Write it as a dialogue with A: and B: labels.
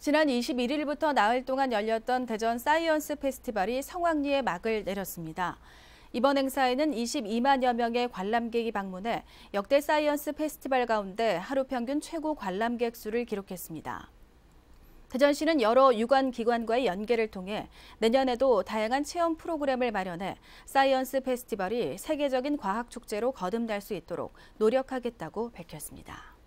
A: 지난 21일부터 나흘 동안 열렸던 대전 사이언스 페스티벌이 성황리에 막을 내렸습니다. 이번 행사에는 22만여 명의 관람객이 방문해 역대 사이언스 페스티벌 가운데 하루 평균 최고 관람객 수를 기록했습니다. 대전시는 여러 유관 기관과의 연계를 통해 내년에도 다양한 체험 프로그램을 마련해 사이언스 페스티벌이 세계적인 과학 축제로 거듭날 수 있도록 노력하겠다고 밝혔습니다.